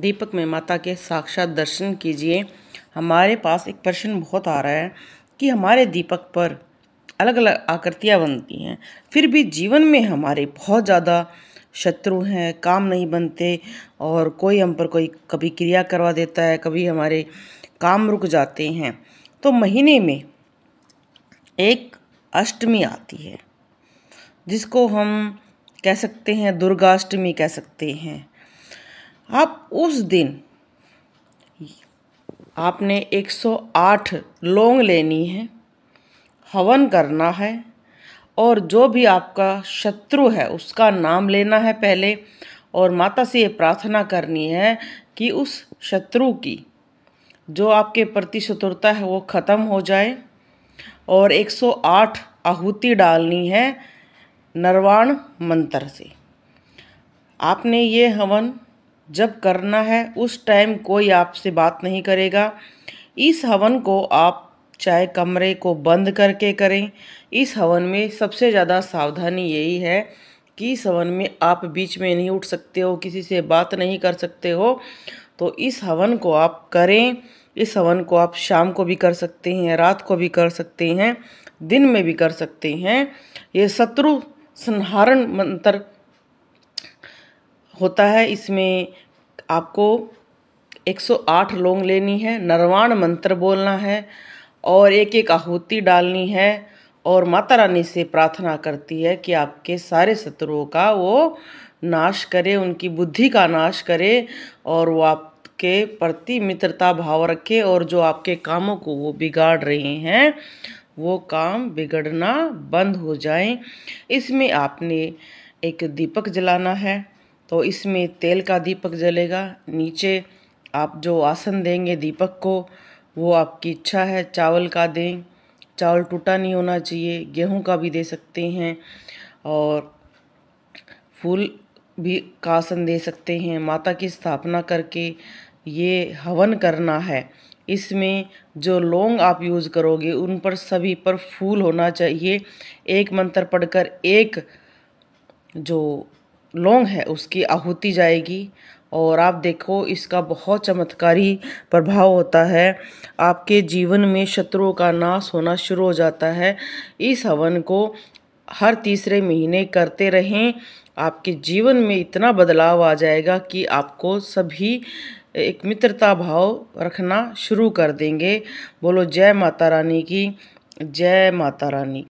दीपक में माता के साक्षात दर्शन कीजिए हमारे पास एक प्रश्न बहुत आ रहा है कि हमारे दीपक पर अलग अलग आकृतियाँ बनती हैं फिर भी जीवन में हमारे बहुत ज़्यादा शत्रु हैं काम नहीं बनते और कोई हम पर कोई कभी क्रिया करवा देता है कभी हमारे काम रुक जाते हैं तो महीने में एक अष्टमी आती है जिसको हम कह सकते हैं दुर्गाष्टमी कह सकते हैं अब उस दिन आपने 108 लौंग लेनी है हवन करना है और जो भी आपका शत्रु है उसका नाम लेना है पहले और माता से ये प्रार्थना करनी है कि उस शत्रु की जो आपके प्रति शत्रुता है वो ख़त्म हो जाए और 108 आहुति डालनी है नरवाण मंत्र से आपने ये हवन जब करना है उस टाइम कोई आपसे बात नहीं करेगा इस हवन को आप चाहे कमरे को बंद करके करें इस हवन में सबसे ज़्यादा सावधानी यही है कि इस हवन में आप बीच में नहीं उठ सकते हो किसी से बात नहीं कर सकते हो तो इस हवन को आप करें इस हवन को आप शाम को भी कर सकते हैं रात को भी कर सकते हैं दिन में भी कर सकते हैं ये शत्रु संहारण मंत्र होता है इसमें आपको 108 लोंग लेनी है नरवाण मंत्र बोलना है और एक एक आहूति डालनी है और माता रानी से प्रार्थना करती है कि आपके सारे शत्रुओं का वो नाश करे उनकी बुद्धि का नाश करे और वो आपके प्रति मित्रता भाव रखे और जो आपके कामों को वो बिगाड़ रहे हैं वो काम बिगड़ना बंद हो जाए इसमें आपने एक दीपक जलाना है तो इसमें तेल का दीपक जलेगा नीचे आप जो आसन देंगे दीपक को वो आपकी इच्छा है चावल का दें चावल टूटा नहीं होना चाहिए गेहूं का भी दे सकते हैं और फूल भी का आसन दे सकते हैं माता की स्थापना करके ये हवन करना है इसमें जो लौंग आप यूज़ करोगे उन पर सभी पर फूल होना चाहिए एक मंत्र पढ़कर एक जो लौंग है उसकी आहुति जाएगी और आप देखो इसका बहुत चमत्कारी प्रभाव होता है आपके जीवन में शत्रुओं का नाश होना शुरू हो जाता है इस हवन को हर तीसरे महीने करते रहें आपके जीवन में इतना बदलाव आ जाएगा कि आपको सभी एक मित्रता भाव रखना शुरू कर देंगे बोलो जय माता रानी की जय माता रानी